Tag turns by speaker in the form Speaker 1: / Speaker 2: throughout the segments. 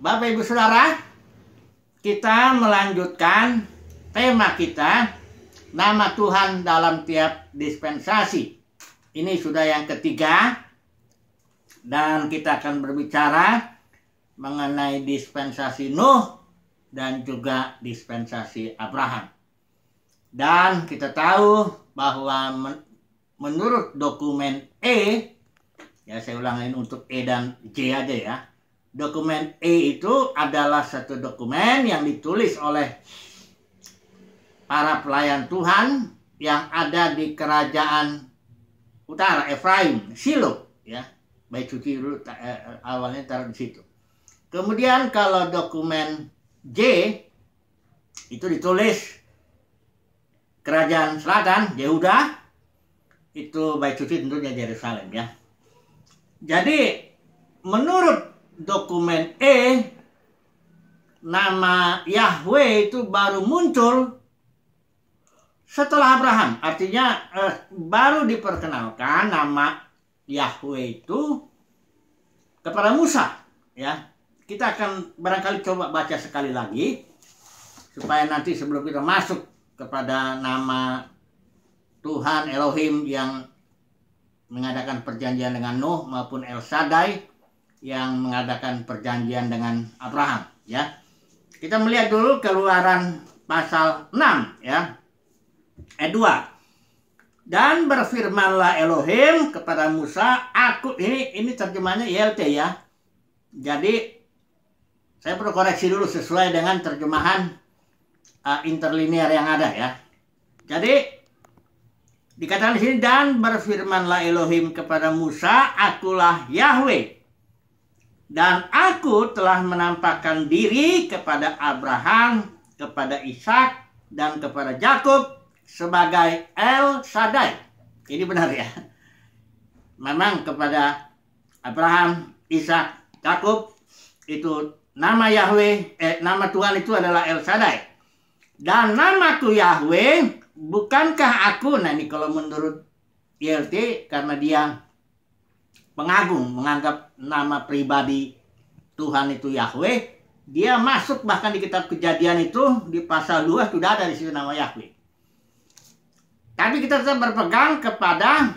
Speaker 1: Bapak Ibu Saudara, kita melanjutkan tema kita nama Tuhan dalam tiap dispensasi. Ini sudah yang ketiga dan kita akan berbicara mengenai dispensasi Nuh dan juga dispensasi Abraham. Dan kita tahu bahwa men menurut dokumen E, ya saya ulangin untuk E dan J aja ya, Dokumen E itu adalah satu dokumen yang ditulis oleh para pelayan Tuhan yang ada di kerajaan utara Efraim, Silo, ya. Baik cuci dulu eh, eh, awalnya taruh di situ. Kemudian kalau dokumen J itu ditulis kerajaan selatan Yehuda itu baik cuci tentunya Yerusalem ya. Jadi menurut dokumen E nama Yahweh itu baru muncul setelah Abraham. Artinya eh, baru diperkenalkan nama Yahweh itu kepada Musa, ya. Kita akan barangkali coba baca sekali lagi supaya nanti sebelum kita masuk kepada nama Tuhan Elohim yang mengadakan perjanjian dengan Nuh maupun El Sadai yang mengadakan perjanjian dengan Abraham ya. Kita melihat dulu keluaran pasal 6 ya. e 2. Dan berfirmanlah Elohim kepada Musa, aku ini ini terjemahannya YLT ya. Jadi saya perlu koreksi dulu sesuai dengan terjemahan uh, interlinear yang ada ya. Jadi dikatakan di sini dan berfirmanlah Elohim kepada Musa, akulah Yahweh dan aku telah menampakkan diri kepada Abraham, kepada Ishak, dan kepada Yakub sebagai El Shaddai. Ini benar ya. Memang kepada Abraham, Ishak, Yakub itu nama Yahweh, eh, nama Tuhan itu adalah El Shaddai. Dan namaku Yahweh, bukankah aku, nah ini kalau menurut YLT karena dia Pengagung menganggap nama pribadi Tuhan itu Yahweh, dia masuk bahkan di kitab kejadian itu di pasal 2 sudah ada di situ nama Yahweh. Tapi kita tetap berpegang kepada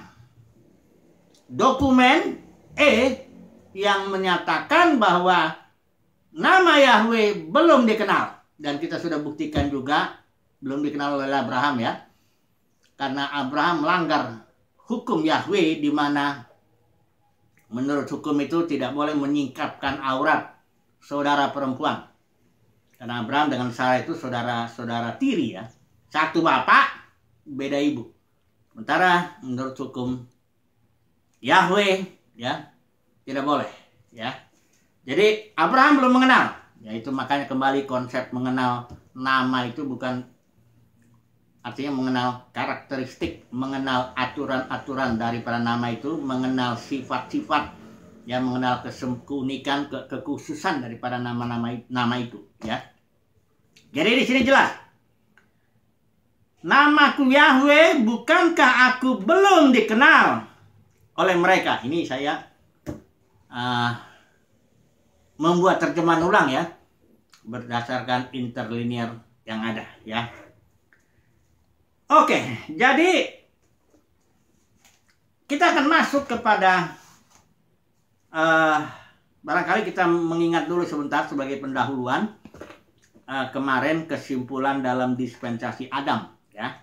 Speaker 1: dokumen E yang menyatakan bahwa nama Yahweh belum dikenal dan kita sudah buktikan juga belum dikenal oleh Abraham ya. Karena Abraham melanggar hukum Yahweh di mana menurut hukum itu tidak boleh menyingkapkan aurat saudara perempuan. Karena Abraham dengan Sarah itu saudara-saudara tiri ya. Satu bapak, beda ibu. Sementara menurut hukum Yahweh ya tidak boleh ya. Jadi Abraham belum mengenal. Ya itu makanya kembali konsep mengenal nama itu bukan artinya mengenal karakteristik, mengenal aturan-aturan dari para nama itu, mengenal sifat-sifat, yang mengenal kesemkunikan, ke kekhususan para nama-nama nama itu, ya. Jadi di sini jelas. Namaku Yahweh, bukankah aku belum dikenal oleh mereka? Ini saya uh, membuat terjemahan ulang ya, berdasarkan interlinear yang ada, ya. Oke, jadi kita akan masuk kepada uh, barangkali kita mengingat dulu sebentar sebagai pendahuluan uh, kemarin kesimpulan dalam dispensasi Adam ya.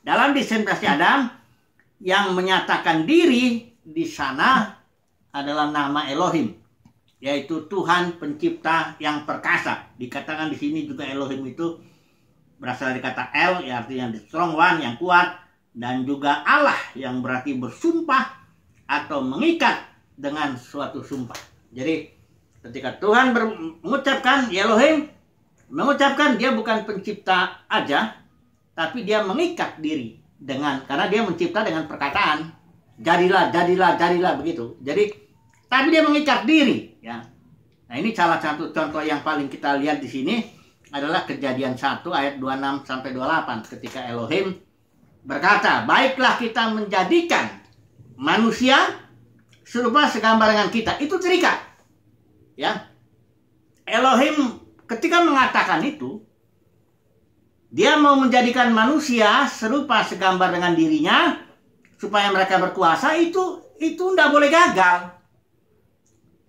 Speaker 1: Dalam dispensasi Adam yang menyatakan diri di sana adalah nama Elohim yaitu Tuhan pencipta yang perkasa. Dikatakan di sini juga Elohim itu berasal dari kata El yang artinya the strong one yang kuat dan juga Allah yang berarti bersumpah atau mengikat dengan suatu sumpah. Jadi ketika Tuhan mengucapkan Elohim mengucapkan dia bukan pencipta aja tapi dia mengikat diri dengan karena dia mencipta dengan perkataan jadilah jadilah jadilah begitu. Jadi tapi dia mengikat diri ya. Nah ini salah satu contoh yang paling kita lihat di sini adalah kejadian 1 ayat 26 sampai 28 ketika Elohim berkata, "Baiklah kita menjadikan manusia serupa segambar dengan kita." Itu terikat. Ya. Elohim ketika mengatakan itu, dia mau menjadikan manusia serupa segambar dengan dirinya supaya mereka berkuasa itu itu tidak boleh gagal.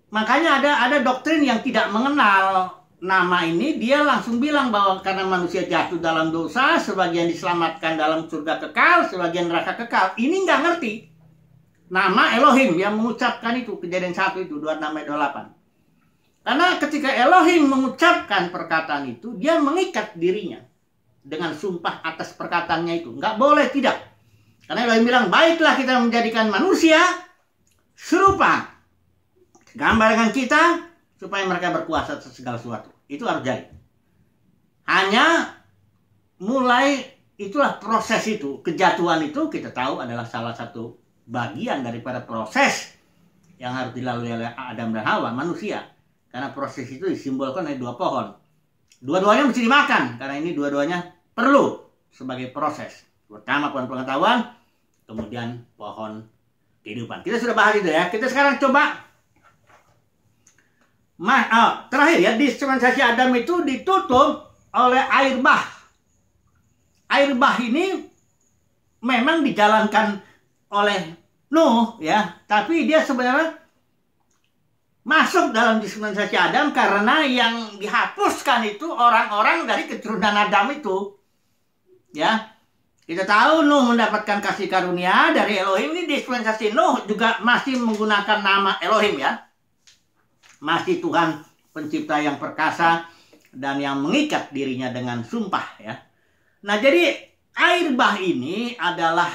Speaker 1: Makanya ada ada doktrin yang tidak mengenal nama ini dia langsung bilang bahwa karena manusia jatuh dalam dosa, sebagian diselamatkan dalam surga kekal, sebagian neraka kekal. Ini nggak ngerti. Nama Elohim yang mengucapkan itu kejadian satu itu 26 28. Karena ketika Elohim mengucapkan perkataan itu, dia mengikat dirinya dengan sumpah atas perkataannya itu. Nggak boleh tidak. Karena Elohim bilang, baiklah kita menjadikan manusia serupa gambar dengan kita supaya mereka berkuasa atas segala sesuatu. Itu harus jadi. Hanya mulai itulah proses itu, kejatuhan itu kita tahu adalah salah satu bagian daripada proses yang harus dilalui oleh Adam dan Hawa, manusia. Karena proses itu disimbolkan oleh dua pohon. Dua-duanya mesti dimakan, karena ini dua-duanya perlu sebagai proses. Pertama pohon pengetahuan, kemudian pohon kehidupan. Kita sudah bahas itu ya. Kita sekarang coba Ma, uh, terakhir ya dispensasi Adam itu ditutup oleh air bah. Air bah ini memang dijalankan oleh Nuh ya, tapi dia sebenarnya masuk dalam dispensasi Adam karena yang dihapuskan itu orang-orang dari keturunan Adam itu. Ya. Kita tahu Nuh mendapatkan kasih karunia dari Elohim ini dispensasi Nuh juga masih menggunakan nama Elohim ya masih Tuhan pencipta yang perkasa dan yang mengikat dirinya dengan sumpah ya. Nah, jadi air bah ini adalah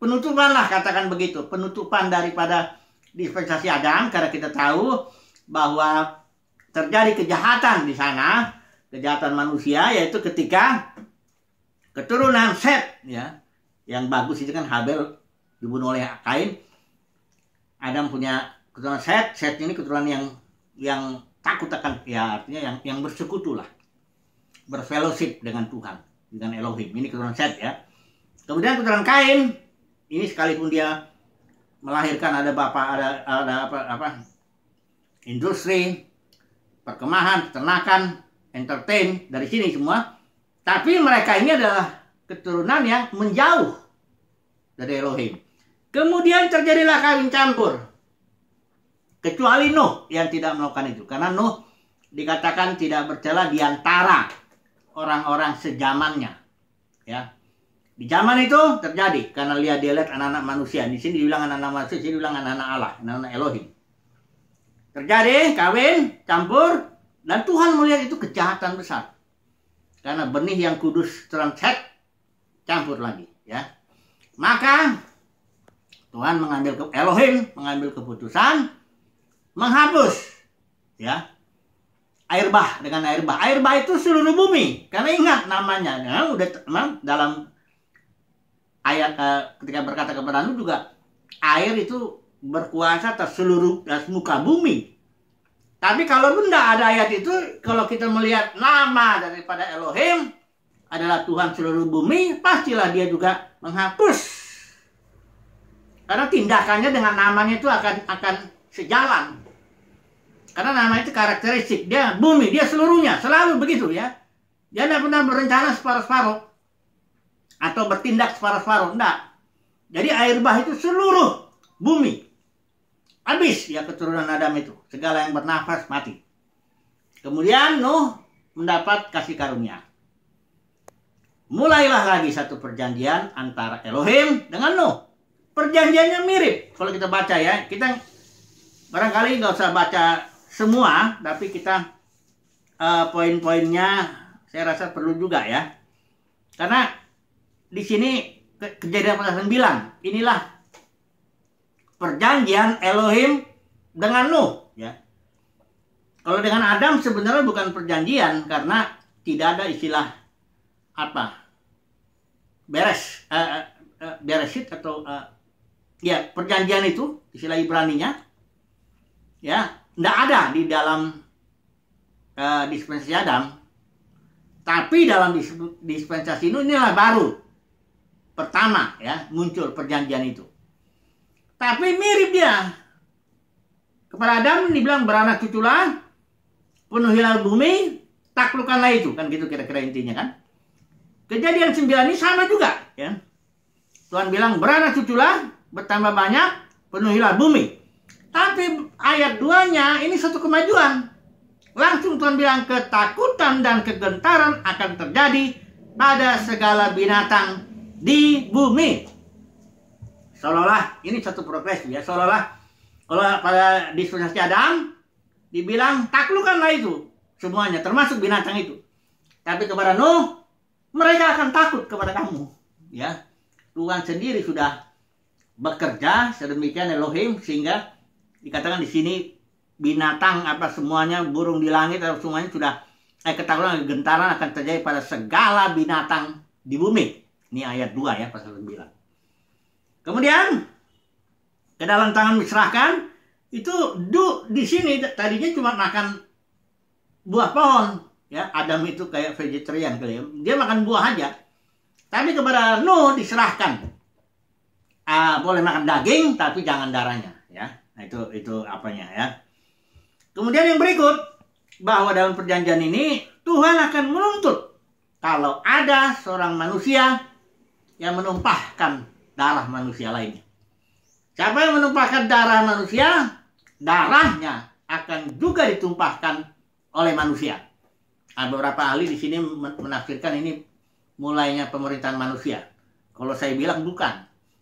Speaker 1: penutupan lah katakan begitu, penutupan daripada dispensasi Adam karena kita tahu bahwa terjadi kejahatan di sana, kejahatan manusia yaitu ketika keturunan Set ya, yang bagus itu kan Habel dibunuh oleh Kain. Adam punya keturunan Set, Set ini keturunan yang yang takut akan ya artinya yang yang bersekutu lah berfellowship dengan Tuhan dengan Elohim ini keturunan Set ya kemudian keturunan Kain ini sekalipun dia melahirkan ada bapak ada ada apa apa industri perkemahan peternakan entertain dari sini semua tapi mereka ini adalah keturunan yang menjauh dari Elohim kemudian terjadilah kawin campur Kecuali Nuh yang tidak melakukan itu. Karena Nuh dikatakan tidak bercela di antara orang-orang sejamannya. Ya. Di zaman itu terjadi karena lihat dia lihat anak-anak manusia. Di sini diulang anak-anak manusia, di sini diulang anak-anak Allah, anak-anak Elohim. Terjadi kawin, campur, dan Tuhan melihat itu kejahatan besar. Karena benih yang kudus transet campur lagi, ya. Maka Tuhan mengambil Elohim mengambil keputusan menghapus ya air bah dengan air bah. Air bah itu seluruh bumi. Karena ingat namanya. ya, udah nah, dalam ayat eh, ketika berkata kepada Nuh juga air itu berkuasa atas seluruh atas muka bumi. Tapi kalau benda ada ayat itu, kalau kita melihat nama daripada Elohim adalah Tuhan seluruh bumi, pastilah dia juga menghapus. Karena tindakannya dengan namanya itu akan akan sejalan. Karena nama itu karakteristik. Dia bumi, dia seluruhnya. Selalu begitu ya. Dia tidak pernah berencana separuh-separuh. Atau bertindak separuh-separuh. Tidak. Jadi air bah itu seluruh bumi. Habis ya keturunan Adam itu. Segala yang bernafas mati. Kemudian Nuh mendapat kasih karunia. Mulailah lagi satu perjanjian antara Elohim dengan Nuh. Perjanjiannya mirip. Kalau kita baca ya, kita barangkali nggak usah baca semua, tapi kita uh, poin-poinnya saya rasa perlu juga ya. Karena di sini ke kejadian pasal 9, inilah perjanjian Elohim dengan Nuh ya. Kalau dengan Adam sebenarnya bukan perjanjian karena tidak ada istilah apa beres uh, beresit atau uh, ya perjanjian itu istilah Ibrani nya ya tidak ada di dalam uh, dispensasi Adam. Tapi dalam dispensasi ini inilah baru pertama ya muncul perjanjian itu. Tapi mirip dia. Kepada Adam dibilang beranak cuculah, penuhilah bumi, taklukkanlah itu kan gitu kira-kira intinya kan. Kejadian sembilan ini sama juga ya. Tuhan bilang beranak cuculah, bertambah banyak, penuhilah bumi. Tapi ayat 2-nya ini satu kemajuan. Langsung Tuhan bilang ketakutan dan kegentaran akan terjadi pada segala binatang di bumi. Seolah-olah ini satu progres ya, seolah-olah kalau pada dispensasi Adam dibilang taklukkanlah itu semuanya termasuk binatang itu. Tapi kepada Nuh mereka akan takut kepada kamu ya. Tuhan sendiri sudah bekerja sedemikian Elohim sehingga dikatakan di sini binatang apa semuanya burung di langit atau semuanya sudah eh, ketahuan gentaran akan terjadi pada segala binatang di bumi. Ini ayat 2 ya pasal 9. Kemudian ke dalam tangan diserahkan itu du di sini tadinya cuma makan buah pohon ya Adam itu kayak vegetarian kali ya. dia makan buah aja tapi kepada Nuh diserahkan uh, boleh makan daging tapi jangan darahnya ya Nah, itu itu apanya ya. Kemudian yang berikut bahwa dalam perjanjian ini Tuhan akan menuntut kalau ada seorang manusia yang menumpahkan darah manusia lainnya. Siapa yang menumpahkan darah manusia, darahnya akan juga ditumpahkan oleh manusia. Ada beberapa ahli di sini menafsirkan ini mulainya pemerintahan manusia. Kalau saya bilang bukan,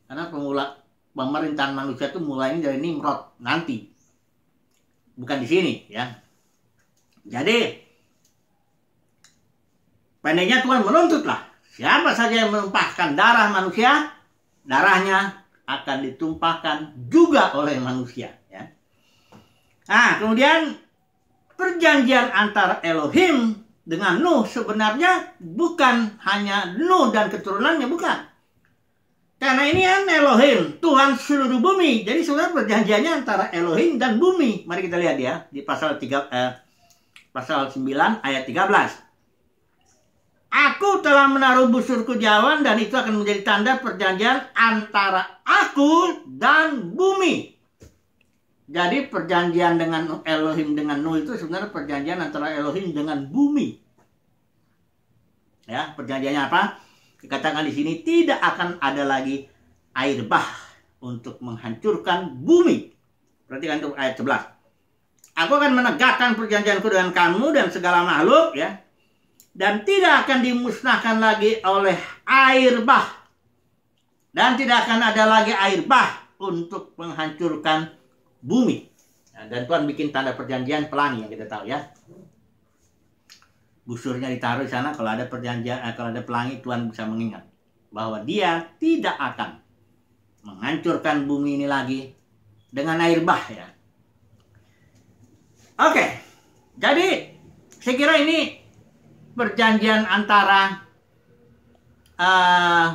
Speaker 1: karena pemula pemerintahan manusia itu mulainya dari Nimrod nanti. Bukan di sini ya. Jadi pendeknya Tuhan menuntutlah siapa saja yang menumpahkan darah manusia, darahnya akan ditumpahkan juga oleh manusia ya. Nah, kemudian perjanjian antara Elohim dengan Nuh sebenarnya bukan hanya Nuh dan keturunannya bukan karena ini kan Elohim, Tuhan seluruh bumi. Jadi sebenarnya perjanjiannya antara Elohim dan bumi. Mari kita lihat ya di pasal 3 eh, pasal 9 ayat 13. Aku telah menaruh busurku di awan dan itu akan menjadi tanda perjanjian antara aku dan bumi. Jadi perjanjian dengan Elohim dengan Nuh itu sebenarnya perjanjian antara Elohim dengan bumi. Ya, perjanjiannya apa? Dikatakan di sini tidak akan ada lagi air bah untuk menghancurkan bumi. Perhatikan itu ayat 11. Aku akan menegakkan perjanjianku dengan kamu dan segala makhluk ya. Dan tidak akan dimusnahkan lagi oleh air bah. Dan tidak akan ada lagi air bah untuk menghancurkan bumi. Nah, dan Tuhan bikin tanda perjanjian pelangi yang kita tahu ya busurnya ditaruh di sana kalau ada perjanjian eh, kalau ada pelangi Tuhan bisa mengingat bahwa dia tidak akan menghancurkan bumi ini lagi dengan air bah ya. Oke. Jadi saya kira ini perjanjian antara uh,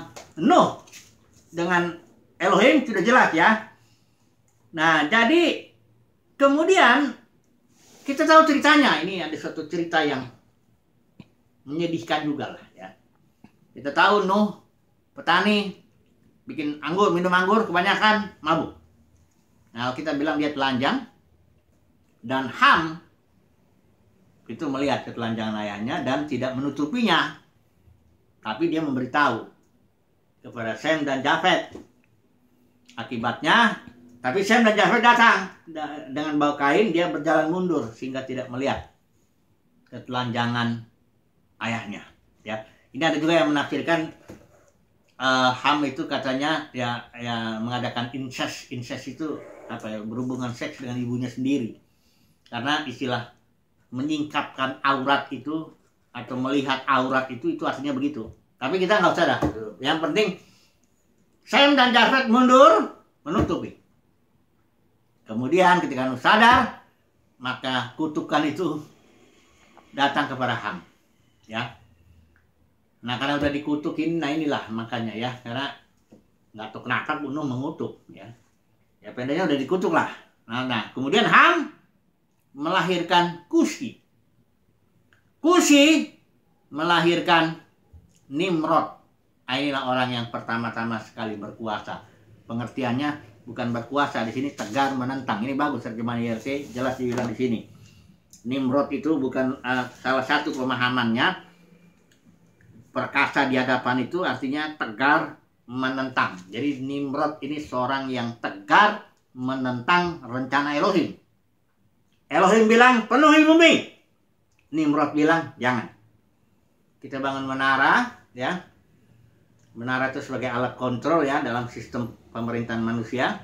Speaker 1: Nuh dengan Elohim sudah jelas ya. Nah, jadi kemudian kita tahu ceritanya. Ini ada satu cerita yang menyedihkan juga lah ya. Kita tahu Nuh petani bikin anggur, minum anggur kebanyakan mabuk. Nah, kita bilang dia telanjang dan Ham itu melihat ketelanjangan ayahnya dan tidak menutupinya. Tapi dia memberitahu kepada Sam dan Jafet. Akibatnya, tapi Sam dan Jafet datang dengan bawa kain, dia berjalan mundur sehingga tidak melihat ketelanjangan ayahnya ya ini ada juga yang menafsirkan uh, ham itu katanya ya ya mengadakan incest incest itu apa ya berhubungan seks dengan ibunya sendiri karena istilah menyingkapkan aurat itu atau melihat aurat itu itu artinya begitu tapi kita nggak usah dah yang penting Sam dan Jafet mundur menutupi kemudian ketika Nusada maka kutukan itu datang kepada Ham ya nah karena udah ini, nah inilah makanya ya karena nggak tuh kenapa bunuh mengutuk ya ya pendeknya udah dikutuk lah nah, nah kemudian Ham melahirkan Kushi Kushi melahirkan Nimrod nah, inilah orang yang pertama-tama sekali berkuasa pengertiannya bukan berkuasa di sini tegar menentang ini bagus terjemahan YRC ya, jelas dibilang di sini Nimrod itu bukan uh, salah satu pemahamannya perkasa di hadapan itu artinya tegar menentang. Jadi Nimrod ini seorang yang tegar menentang rencana Elohim. Elohim bilang penuhi bumi. Nimrod bilang jangan. Kita bangun menara, ya. Menara itu sebagai alat kontrol ya dalam sistem pemerintahan manusia.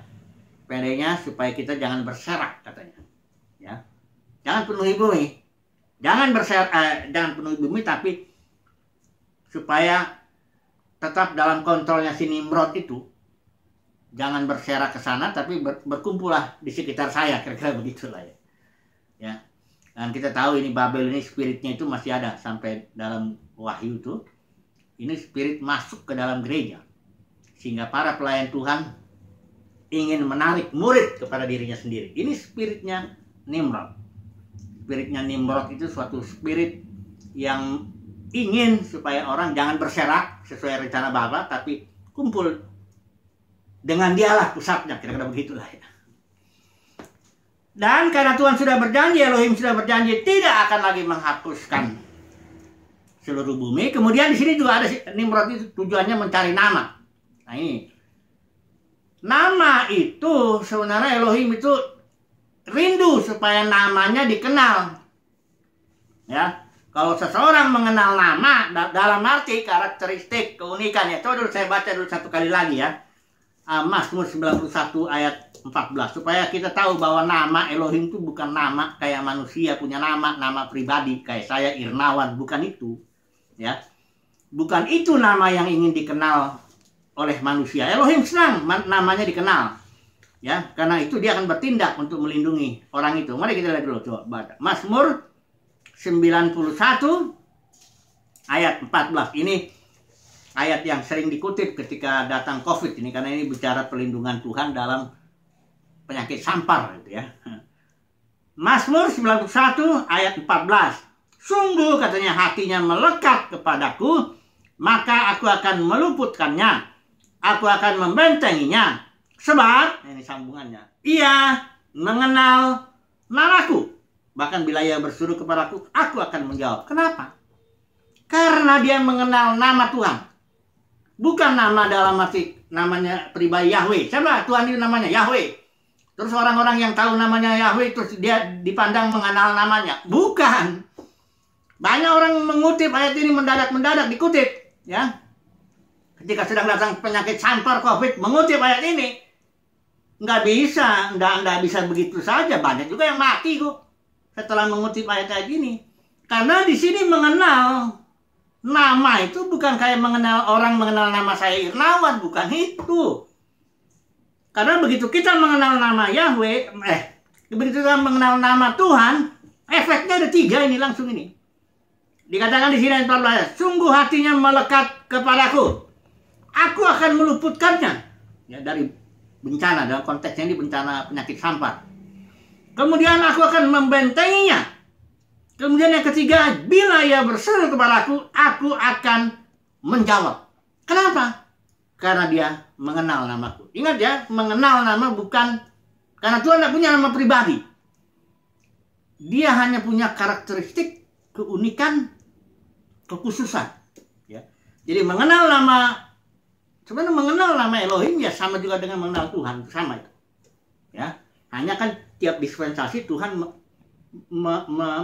Speaker 1: Pendeknya supaya kita jangan berserak katanya. Jangan penuhi bumi. Jangan berser, eh, jangan penuhi bumi tapi supaya tetap dalam kontrolnya si Nimrod itu jangan berserak ke sana tapi ber, berkumpullah di sekitar saya kira-kira begitulah ya. Ya. Dan kita tahu ini Babel ini spiritnya itu masih ada sampai dalam Wahyu itu. Ini spirit masuk ke dalam gereja sehingga para pelayan Tuhan ingin menarik murid kepada dirinya sendiri. Ini spiritnya Nimrod spiritnya Nimrod itu suatu spirit yang ingin supaya orang jangan berserak sesuai rencana Bapa tapi kumpul dengan dialah pusatnya kira-kira begitulah ya. Dan karena Tuhan sudah berjanji, Elohim sudah berjanji tidak akan lagi menghapuskan seluruh bumi. Kemudian di sini juga ada Nimrod itu tujuannya mencari nama. Nah ini. Nama itu sebenarnya Elohim itu rindu supaya namanya dikenal. Ya, kalau seseorang mengenal nama dalam arti karakteristik keunikan ya, coba dulu saya baca dulu satu kali lagi ya. Ah, Mazmur 91 ayat 14 supaya kita tahu bahwa nama Elohim itu bukan nama kayak manusia punya nama, nama pribadi kayak saya Irnawan, bukan itu. Ya. Bukan itu nama yang ingin dikenal oleh manusia. Elohim senang namanya dikenal ya karena itu dia akan bertindak untuk melindungi orang itu mari kita lihat dulu coba Mazmur 91 ayat 14 ini ayat yang sering dikutip ketika datang covid ini karena ini bicara perlindungan Tuhan dalam penyakit sampar gitu ya Mazmur 91 ayat 14 Sungguh katanya hatinya melekat kepadaku maka aku akan meluputkannya aku akan membentenginya Sebab nah, ini sambungannya. Ia mengenal namaku. Bahkan bila ia bersuruh kepadaku, aku akan menjawab. Kenapa? Karena dia mengenal nama Tuhan. Bukan nama dalam arti namanya pribadi Yahweh. Siapa Tuhan itu namanya? Yahweh. Terus orang-orang yang tahu namanya Yahweh terus dia dipandang mengenal namanya. Bukan. Banyak orang mengutip ayat ini mendadak-mendadak dikutip, ya. Ketika sedang datang penyakit sampar COVID mengutip ayat ini, nggak bisa nggak nggak bisa begitu saja banyak juga yang mati kok setelah mengutip ayat kayak gini karena di sini mengenal nama itu bukan kayak mengenal orang mengenal nama saya Irnawan bukan itu karena begitu kita mengenal nama Yahweh eh begitu kita mengenal nama Tuhan efeknya ada tiga ini langsung ini dikatakan di sini ayat 14 sungguh hatinya melekat kepadaku aku akan meluputkannya ya dari bencana dalam konteksnya ini bencana penyakit sampar. Kemudian aku akan membentenginya. Kemudian yang ketiga, bila ia berseru kepadaku, aku akan menjawab. Kenapa? Karena dia mengenal namaku. Ingat ya, mengenal nama bukan karena Tuhan tidak punya nama pribadi. Dia hanya punya karakteristik, keunikan, kekhususan. Ya. Jadi mengenal nama Sebenarnya mengenal nama Elohim ya sama juga dengan mengenal Tuhan, sama itu. Ya, hanya kan tiap dispensasi Tuhan me, me,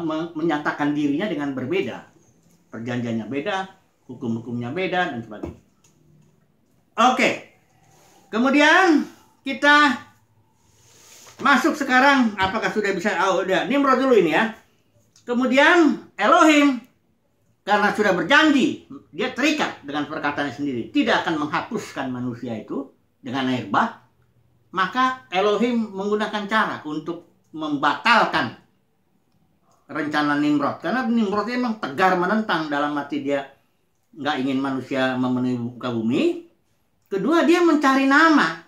Speaker 1: me, menyatakan dirinya dengan berbeda. Perjanjiannya beda, hukum-hukumnya beda dan sebagainya. Oke. Kemudian kita masuk sekarang apakah sudah bisa oh, udah Nimrod dulu ini ya. Kemudian Elohim karena sudah berjanji, dia terikat dengan perkataannya sendiri, tidak akan menghapuskan manusia itu dengan air bah, maka Elohim menggunakan cara untuk membatalkan rencana Nimrod. Karena Nimrod memang tegar menentang dalam hati dia nggak ingin manusia memenuhi muka bumi. Kedua, dia mencari nama.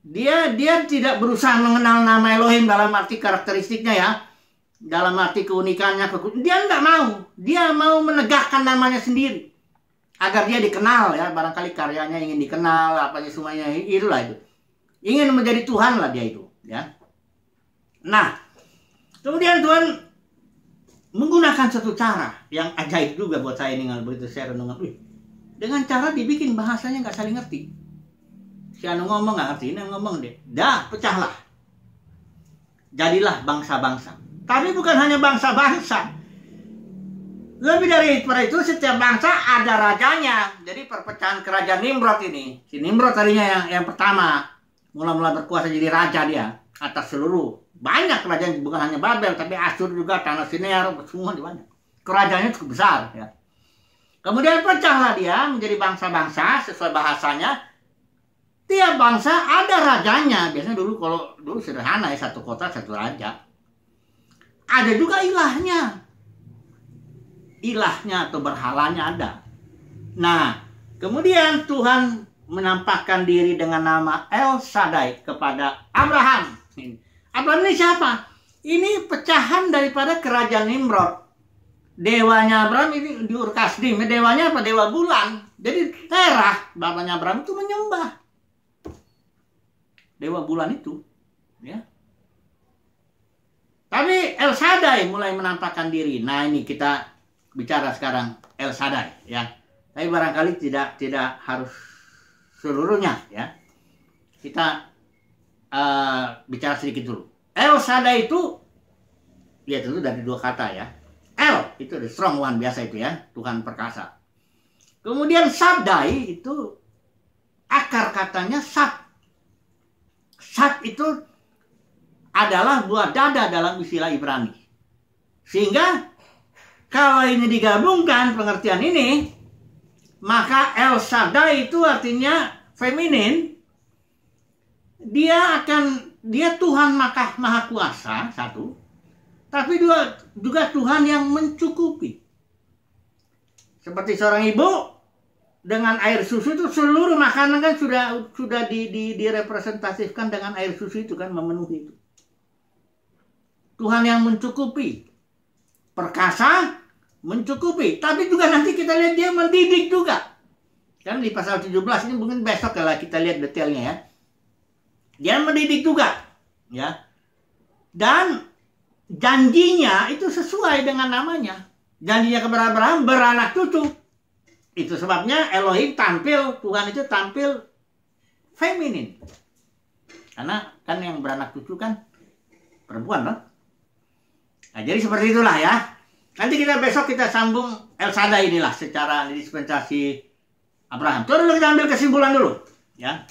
Speaker 1: Dia dia tidak berusaha mengenal nama Elohim dalam arti karakteristiknya ya dalam arti keunikannya dia nggak mau dia mau menegakkan namanya sendiri agar dia dikenal ya barangkali karyanya ingin dikenal apa apanya semuanya itulah itu ingin menjadi Tuhan lah dia itu ya nah kemudian Tuhan menggunakan satu cara yang ajaib juga buat saya ini begitu saya renungan dengan cara dibikin bahasanya nggak saling ngerti si anu ngomong nggak ngerti ini ngomong deh dah pecahlah jadilah bangsa-bangsa tapi bukan hanya bangsa-bangsa. Lebih dari itu, setiap bangsa ada rajanya. Jadi perpecahan kerajaan Nimrod ini, si Nimrod tadinya yang, yang pertama, mula-mula berkuasa jadi raja dia atas seluruh banyak kerajaan bukan hanya Babel tapi Asur juga tanah Sinear, semua di banyak kerajaannya cukup besar ya. Kemudian pecahlah dia menjadi bangsa-bangsa sesuai bahasanya. Tiap bangsa ada rajanya. Biasanya dulu kalau dulu sederhana ya satu kota satu raja ada juga ilahnya. Ilahnya atau berhalanya ada. Nah, kemudian Tuhan menampakkan diri dengan nama El Sadai kepada Abraham. Abraham ini siapa? Ini pecahan daripada kerajaan Nimrod. Dewanya Abraham ini diur kasdim. Dewanya apa? Dewa bulan. Jadi Terah, bapaknya Abraham itu menyembah. Dewa bulan itu. Ya. Tapi El Sadai mulai menampakkan diri. Nah ini kita bicara sekarang El Sadai ya. Tapi barangkali tidak tidak harus seluruhnya ya. Kita uh, bicara sedikit dulu. El Sadai itu ya tentu dari dua kata ya. El itu the strong one biasa itu ya Tuhan perkasa. Kemudian Sadai itu akar katanya sab. Sab itu adalah dua dada dalam istilah Ibrani. Sehingga kalau ini digabungkan pengertian ini, maka El Shaddai itu artinya feminin. Dia akan dia Tuhan maka maha kuasa satu, tapi dua juga Tuhan yang mencukupi. Seperti seorang ibu dengan air susu itu seluruh makanan kan sudah sudah di, di, direpresentasikan dengan air susu itu kan memenuhi itu. Tuhan yang mencukupi. Perkasa mencukupi. Tapi juga nanti kita lihat dia mendidik juga. Kan di pasal 17 ini mungkin besok kalau kita lihat detailnya ya. Dia mendidik juga. ya Dan janjinya itu sesuai dengan namanya. Janjinya kepada Abraham beranak cucu. Itu sebabnya Elohim tampil, Tuhan itu tampil feminin. Karena kan yang beranak cucu kan perempuan loh. Nah, jadi seperti itulah ya. Nanti kita besok kita sambung El Sada inilah secara dispensasi Abraham. Terus dulu kita ambil kesimpulan dulu, ya.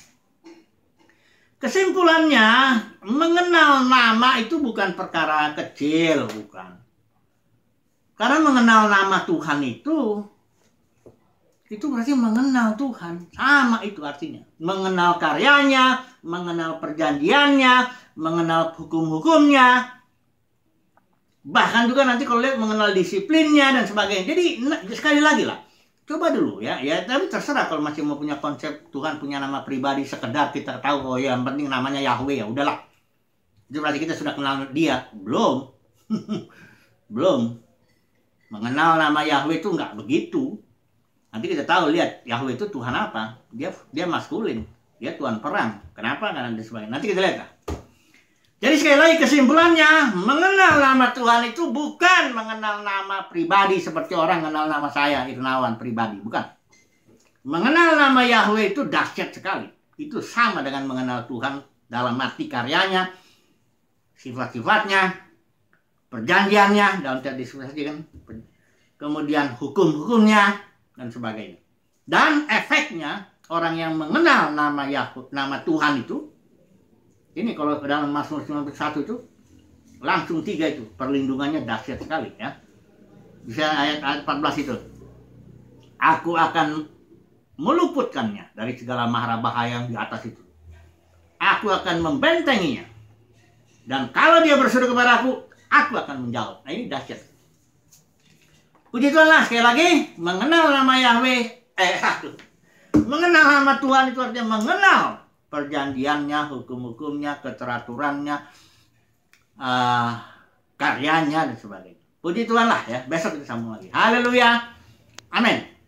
Speaker 1: Kesimpulannya, mengenal nama itu bukan perkara kecil, bukan. Karena mengenal nama Tuhan itu itu berarti mengenal Tuhan. Sama itu artinya. Mengenal karyanya, mengenal perjanjiannya, mengenal hukum-hukumnya, bahkan juga nanti kalau lihat mengenal disiplinnya dan sebagainya jadi sekali lagi lah coba dulu ya ya tapi terserah kalau masih mau punya konsep Tuhan punya nama pribadi sekedar kita tahu oh ya, yang penting namanya Yahweh ya udahlah itu berarti kita sudah kenal dia belum belum mengenal nama Yahweh itu nggak begitu nanti kita tahu lihat Yahweh itu Tuhan apa dia dia maskulin dia Tuhan perang kenapa karena sebagainya nanti kita lihat lah jadi sekali lagi kesimpulannya, mengenal nama Tuhan itu bukan mengenal nama pribadi seperti orang mengenal nama saya, Irnawan pribadi, bukan. Mengenal nama Yahweh itu dahsyat sekali. Itu sama dengan mengenal Tuhan dalam arti karyanya, sifat-sifatnya, perjanjiannya, dalam tadi kan, kemudian hukum-hukumnya, dan sebagainya. Dan efeknya, orang yang mengenal nama Yahweh, nama Tuhan itu, ini kalau dalam Mazmur 91 itu langsung tiga itu perlindungannya dahsyat sekali ya bisa ayat, ayat 14 itu aku akan meluputkannya dari segala mahara bahaya yang di atas itu aku akan membentenginya dan kalau dia berseru kepada aku aku akan menjawab nah ini dahsyat puji Tuhan lah sekali lagi mengenal nama Yahweh eh aku mengenal nama Tuhan itu artinya mengenal perjanjiannya, hukum-hukumnya, keteraturannya, uh, karyanya dan sebagainya. Puji Tuhan ya, besok kita sambung lagi. Haleluya. Amin.